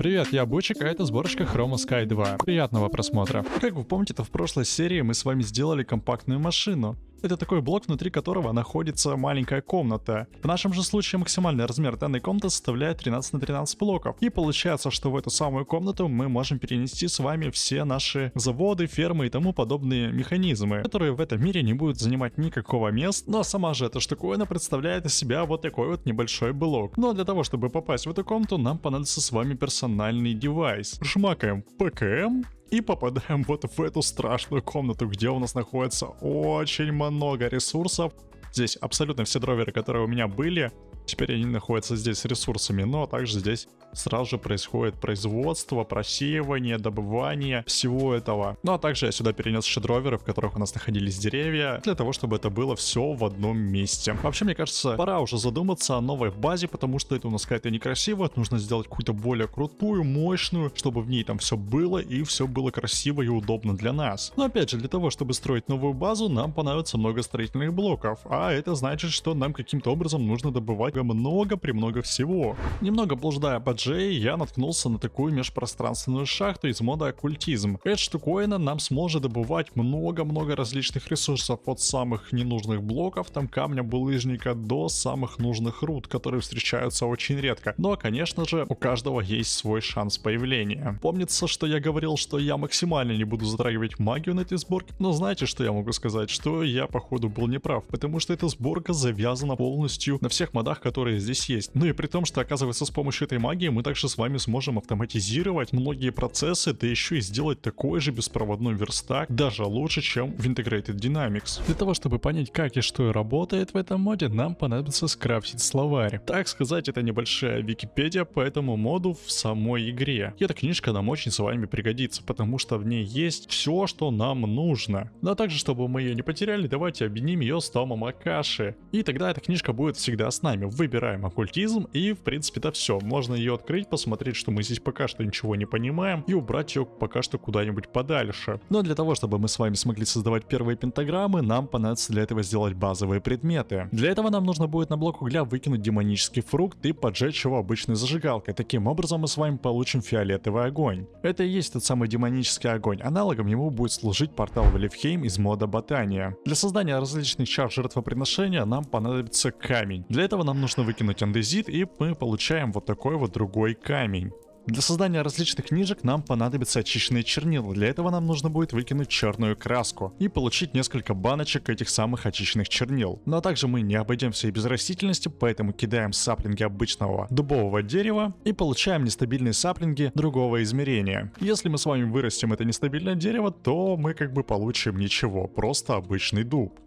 Привет, я Бучик, а это сборочка Chroma Sky 2. Приятного просмотра. Как вы помните, то в прошлой серии мы с вами сделали компактную машину. Это такой блок, внутри которого находится маленькая комната. В нашем же случае максимальный размер данной комнаты составляет 13 на 13 блоков. И получается, что в эту самую комнату мы можем перенести с вами все наши заводы, фермы и тому подобные механизмы, которые в этом мире не будут занимать никакого места. Но сама же эта штуковина представляет из себя вот такой вот небольшой блок. Но для того, чтобы попасть в эту комнату, нам понадобится с вами персональный девайс. Шмакаем ПКМ, и попадаем вот в эту страшную комнату, где у нас находится очень много ресурсов. Здесь абсолютно все дроверы, которые у меня были, Теперь они находятся здесь с ресурсами, но также здесь сразу же происходит производство, просеивание, добывание всего этого. Ну а также я сюда перенес шедроверы, в которых у нас находились деревья, для того, чтобы это было все в одном месте. Вообще, мне кажется, пора уже задуматься о новой базе, потому что это у нас какая-то некрасивая, нужно сделать какую-то более крутую, мощную, чтобы в ней там все было и все было красиво и удобно для нас. Но опять же, для того, чтобы строить новую базу, нам понадобится много строительных блоков, а это значит, что нам каким-то образом нужно добывать много-много премного всего. Немного блуждая по Джей, я наткнулся на такую межпространственную шахту из мода оккультизм. Эта штуковина нам сможет добывать много-много различных ресурсов от самых ненужных блоков, там камня булыжника, до самых нужных руд, которые встречаются очень редко. ну а конечно же, у каждого есть свой шанс появления. Помнится, что я говорил, что я максимально не буду затрагивать магию на этой сборке, но знаете, что я могу сказать? Что я, походу, был неправ, потому что эта сборка завязана полностью на всех модах, которые здесь есть. Ну и при том, что оказывается с помощью этой магии мы также с вами сможем автоматизировать многие процессы, да еще и сделать такой же беспроводной верстак даже лучше, чем в Integrated Dynamics. Для того, чтобы понять, как и что работает в этом моде, нам понадобится скрафтить словарь. Так сказать, это небольшая Википедия по этому моду в самой игре. И эта книжка нам очень с вами пригодится, потому что в ней есть все, что нам нужно. Но ну а также, чтобы мы ее не потеряли, давайте объединим ее с томом Акаши. И тогда эта книжка будет всегда с нами выбираем оккультизм и в принципе это все. Можно ее открыть, посмотреть, что мы здесь пока что ничего не понимаем и убрать ее пока что куда-нибудь подальше. Но для того, чтобы мы с вами смогли создавать первые пентаграммы, нам понадобится для этого сделать базовые предметы. Для этого нам нужно будет на блок угля выкинуть демонический фрукт и поджечь его обычной зажигалкой. Таким образом мы с вами получим фиолетовый огонь. Это и есть тот самый демонический огонь. Аналогом ему будет служить портал в Валифхейм из мода Ботания. Для создания различных чар жертвоприношения нам понадобится камень. Для этого нам нужно выкинуть андезит, и мы получаем вот такой вот другой камень. Для создания различных книжек нам понадобится очищенные чернила, для этого нам нужно будет выкинуть черную краску и получить несколько баночек этих самых очищенных чернил. Но ну, а также мы не обойдемся и без растительности, поэтому кидаем саплинги обычного дубового дерева и получаем нестабильные саплинги другого измерения. Если мы с вами вырастим это нестабильное дерево, то мы как бы получим ничего, просто обычный дуб.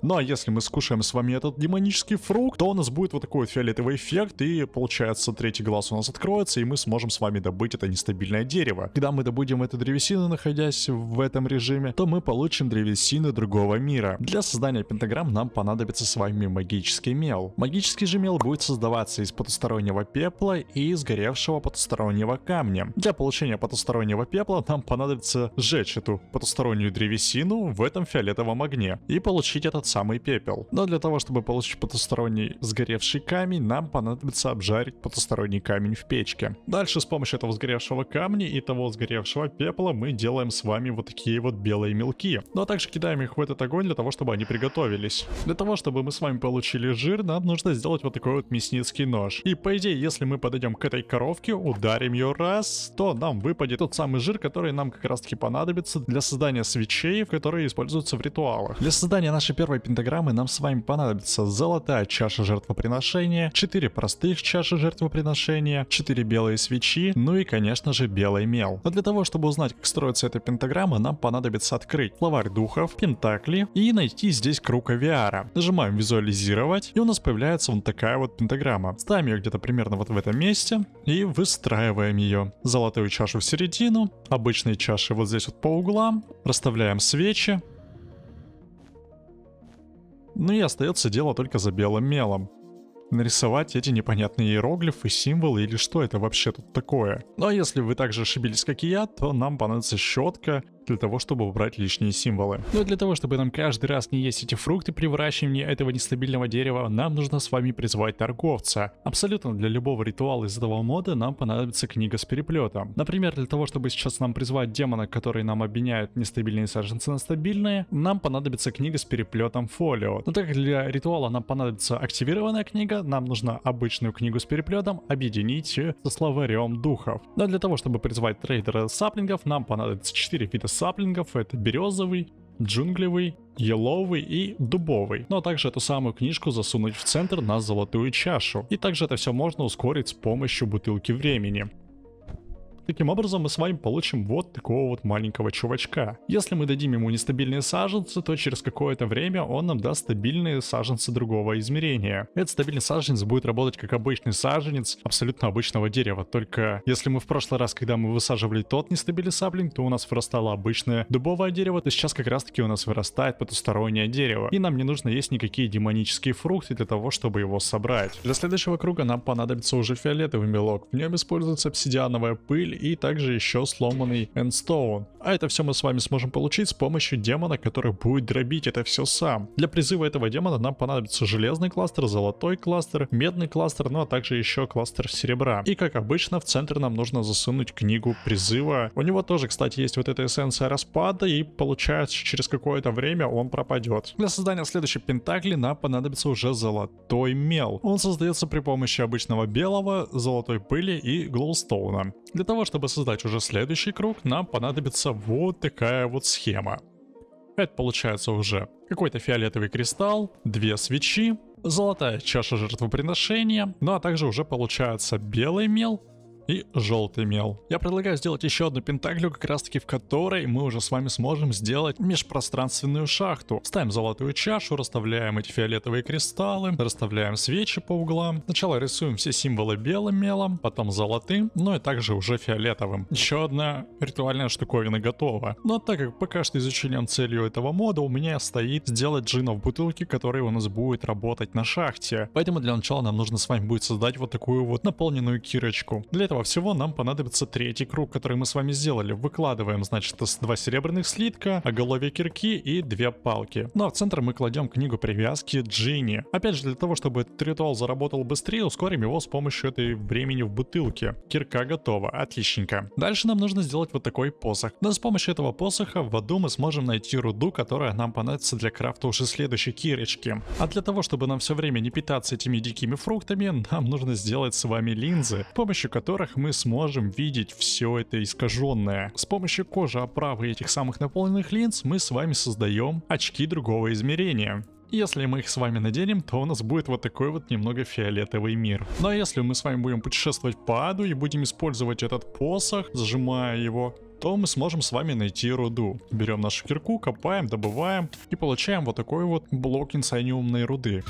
Ну а если мы скушаем с вами этот демонический фрукт, то у нас будет вот такой вот фиолетовый эффект, и получается третий глаз у нас откроется, и мы сможем с вами добыть это нестабильное дерево. Когда мы добудем эту древесину, находясь в этом режиме, то мы получим древесины другого мира. Для создания пентаграмм нам понадобится с вами магический мел. Магический же мел будет создаваться из потустороннего пепла и сгоревшего потустороннего камня. Для получения потустороннего пепла нам понадобится сжечь эту потустороннюю древесину в этом фиолетовом огне и получить этот самый пепел. Но для того, чтобы получить потусторонний сгоревший камень, нам понадобится обжарить потусторонний камень в печке. Дальше с помощью этого сгоревшего камня и того сгоревшего пепла мы делаем с вами вот такие вот белые мелки. Но также кидаем их в этот огонь для того, чтобы они приготовились. Для того, чтобы мы с вами получили жир, нам нужно сделать вот такой вот мясницкий нож. И по идее, если мы подойдем к этой коровке, ударим ее раз, то нам выпадет тот самый жир, который нам как раз таки понадобится для создания свечей, которые используются в ритуалах. Для создания нашей первой игровой пентаграммы нам с вами понадобится золотая чаша жертвоприношения, 4 простых чаши жертвоприношения, 4 белые свечи, ну и, конечно же, белый мел. Но для того, чтобы узнать, как строится эта пентаграмма, нам понадобится открыть словарь духов, пентакли и найти здесь круг авиара. Нажимаем визуализировать, и у нас появляется вот такая вот пентаграмма. Ставим ее где-то примерно вот в этом месте и выстраиваем ее. Золотую чашу в середину, обычные чаши вот здесь вот по углам, расставляем свечи, ну и остается дело только за белым мелом. Нарисовать эти непонятные иероглифы, символы или что это вообще тут такое. Ну а если вы также ошибились, как и я, то нам понадобится щетка, для того, чтобы убрать лишние символы. Но для того, чтобы нам каждый раз не есть эти фрукты при выращивании этого нестабильного дерева, нам нужно с вами призвать торговца. Абсолютно для любого ритуала из этого мода нам понадобится книга с переплетом. Например, для того, чтобы сейчас нам призвать демона, который нам обменяют нестабильные саженцы на стабильные, нам понадобится книга с переплетом фолио. Но так как для ритуала нам понадобится активированная книга, нам нужно обычную книгу с переплетом объединить со словарем духов. Но для того, чтобы призвать трейдера саплингов, нам понадобится 4 вида саплингов, это березовый, джунглевый, еловый и дубовый. Ну а также эту самую книжку засунуть в центр на золотую чашу. И также это все можно ускорить с помощью бутылки времени. Таким образом мы с вами получим вот такого вот маленького чувачка. Если мы дадим ему нестабильные саженцы, то через какое-то время он нам даст стабильные саженцы другого измерения. Этот стабильный саженец будет работать как обычный саженец абсолютно обычного дерева, только если мы в прошлый раз, когда мы высаживали тот нестабильный саплинг, то у нас вырастало обычное дубовое дерево, то сейчас как раз таки у нас вырастает потустороннее дерево. И нам не нужно есть никакие демонические фрукты для того, чтобы его собрать. Для следующего круга нам понадобится уже фиолетовый мелок. В нем используется обсидиановая пыль и также еще сломанный Endstone. А это все мы с вами сможем получить с помощью демона, который будет дробить это все сам. Для призыва этого демона нам понадобится железный кластер, золотой кластер, медный кластер, ну а также еще кластер серебра. И как обычно в центр нам нужно засунуть книгу призыва. У него тоже, кстати, есть вот эта эссенция распада и получается через какое-то время он пропадет. Для создания следующей пентакли нам понадобится уже золотой мел. Он создается при помощи обычного белого, золотой пыли и глоустоуна. Для того, чтобы создать уже следующий круг, нам понадобится вот такая вот схема. Это получается уже какой-то фиолетовый кристалл, две свечи, золотая чаша жертвоприношения, ну а также уже получается белый мел и желтый мел. Я предлагаю сделать еще одну пентаклю, как раз таки в которой мы уже с вами сможем сделать межпространственную шахту. Ставим золотую чашу, расставляем эти фиолетовые кристаллы, расставляем свечи по углам. Сначала рисуем все символы белым мелом, потом золотым, ну и также уже фиолетовым. Еще одна ритуальная штуковина готова. Но так как пока что изучением целью этого мода у меня стоит сделать джина в бутылке, который у нас будет работать на шахте. Поэтому для начала нам нужно с вами будет создать вот такую вот наполненную кирочку. Для этого этого всего нам понадобится третий круг, который мы с вами сделали. Выкладываем, значит, с два серебряных слитка, голове кирки и две палки. Ну а в центр мы кладем книгу привязки Джинни. Опять же, для того, чтобы этот ритуал заработал быстрее, ускорим его с помощью этой времени в бутылке. Кирка готова, отличненько. Дальше нам нужно сделать вот такой посох. Но с помощью этого посоха в аду мы сможем найти руду, которая нам понадобится для крафта уже следующей кирочки. А для того, чтобы нам все время не питаться этими дикими фруктами, нам нужно сделать с вами линзы, с помощью которых которых мы сможем видеть все это искаженное. С помощью кожи оправы этих самых наполненных линз мы с вами создаем очки другого измерения. Если мы их с вами наденем, то у нас будет вот такой вот немного фиолетовый мир. Но ну а если мы с вами будем путешествовать по аду и будем использовать этот посох, зажимая его, то мы сможем с вами найти руду. Берем нашу кирку, копаем, добываем и получаем вот такой вот блок инсайниумной руды.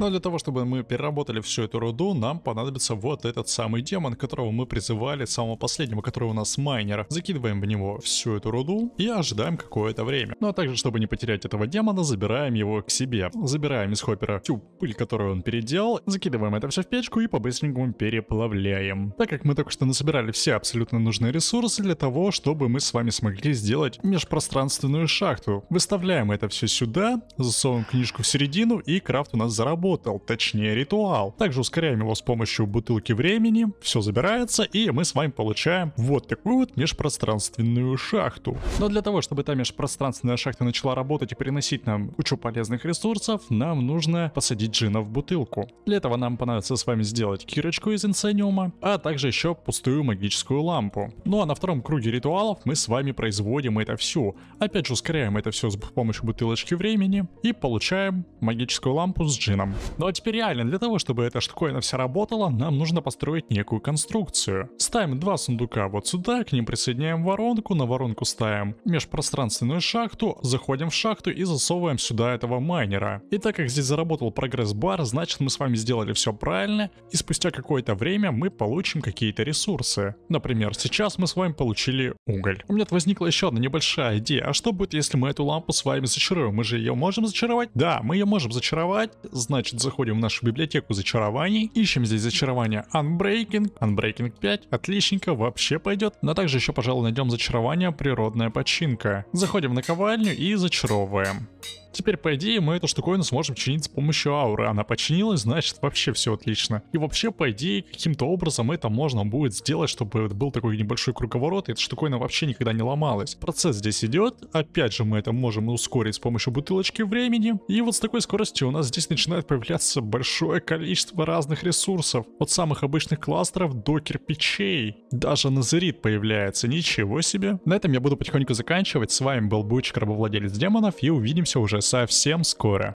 Но для того, чтобы мы переработали всю эту руду, нам понадобится вот этот самый демон, которого мы призывали, самого последнего, который у нас майнер. Закидываем в него всю эту руду и ожидаем какое-то время. Ну а также, чтобы не потерять этого демона, забираем его к себе. Забираем из хоппера всю пыль, которую он переделал, закидываем это все в печку и по-быстренькому переплавляем. Так как мы только что насобирали все абсолютно нужные ресурсы для того, чтобы мы с вами смогли сделать межпространственную шахту. Выставляем это все сюда, засовываем книжку в середину и крафт у нас заработает сработал, точнее ритуал. Также ускоряем его с помощью бутылки времени, все забирается, и мы с вами получаем вот такую вот межпространственную шахту. Но для того, чтобы та межпространственная шахта начала работать и приносить нам кучу полезных ресурсов, нам нужно посадить джина в бутылку. Для этого нам понадобится с вами сделать кирочку из инсениума, а также еще пустую магическую лампу. Ну а на втором круге ритуалов мы с вами производим это все. Опять же ускоряем это все с помощью бутылочки времени и получаем магическую лампу с джином. Ну а теперь реально, для того, чтобы эта штуковина вся работала, нам нужно построить некую конструкцию. Ставим два сундука вот сюда, к ним присоединяем воронку, на воронку ставим межпространственную шахту, заходим в шахту и засовываем сюда этого майнера. И так как здесь заработал прогресс-бар, значит мы с вами сделали все правильно, и спустя какое-то время мы получим какие-то ресурсы. Например, сейчас мы с вами получили уголь. У меня возникла еще одна небольшая идея, а что будет, если мы эту лампу с вами зачаруем? Мы же ее можем зачаровать? Да, мы ее можем зачаровать, значит значит, заходим в нашу библиотеку зачарований, ищем здесь зачарование Unbreaking, Unbreaking 5, отличненько, вообще пойдет. Но также еще, пожалуй, найдем зачарование Природная починка. Заходим на наковальню и зачаровываем. Теперь, по идее, мы эту штуковину сможем чинить с помощью ауры. Она починилась, значит, вообще все отлично. И вообще, по идее, каким-то образом это можно будет сделать, чтобы был такой небольшой круговорот, и эта штуковина вообще никогда не ломалась. Процесс здесь идет. Опять же, мы это можем ускорить с помощью бутылочки времени. И вот с такой скоростью у нас здесь начинает появляться большое количество разных ресурсов. От самых обычных кластеров до кирпичей. Даже назерит появляется. Ничего себе. На этом я буду потихоньку заканчивать. С вами был Буч, рабовладелец демонов, и увидимся уже совсем скоро.